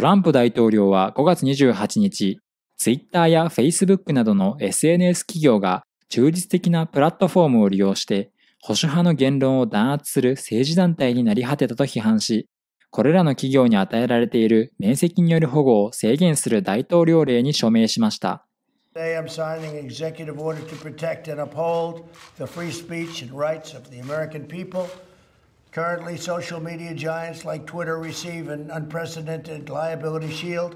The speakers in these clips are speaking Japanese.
トランプ大統領は5月28日、ツイッターやフェイスブックなどの SNS 企業が中立的なプラットフォームを利用して、保守派の言論を弾圧する政治団体になり果てたと批判し、これらの企業に与えられている面積による保護を制限する大統領令に署名しました。Currently, social media giants like Twitter receive an unprecedented liability shield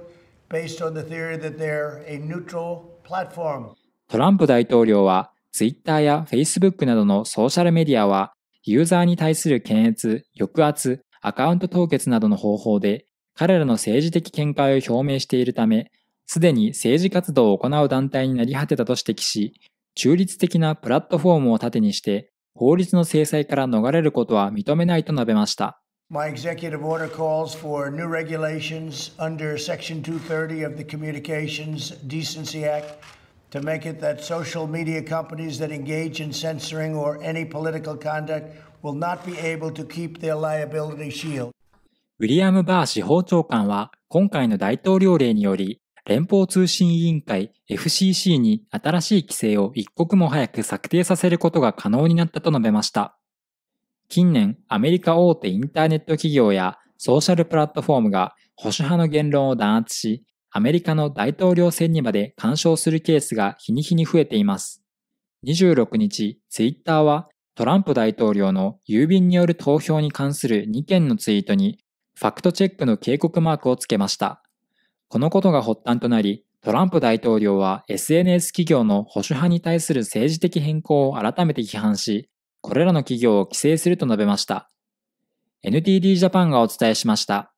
based on the theory that they're a neutral platform. トランプ大統領は Twitter や Facebook などのソーシャルメディアはユーザーに対する検閲、抑圧、アカウント凍結などの方法で彼らの政治的見解を表明しているため、すでに政治活動を行う団体になり果てたと指摘し、中立的なプラットフォームを盾にして法律の制裁から逃れることは認めないと述べました。My executive order calls for new regulations under Section 230 of the Communications Decency Act to make it that social media companies that engage in censoring or any political conduct will not be able to keep their liability shield. ウィリアム・バー司法長官は今回の大統領令により連邦通信委員会 FCC に新しい規制を一刻も早く策定させることが可能になったと述べました。近年、アメリカ大手インターネット企業やソーシャルプラットフォームが保守派の言論を弾圧し、アメリカの大統領選にまで干渉するケースが日に日に増えています。26日、ツイッターはトランプ大統領の郵便による投票に関する2件のツイートにファクトチェックの警告マークをつけました。このことが発端となり、トランプ大統領は SNS 企業の保守派に対する政治的変更を改めて批判し、これらの企業を規制すると述べました。NTD ジャパンがお伝えしました。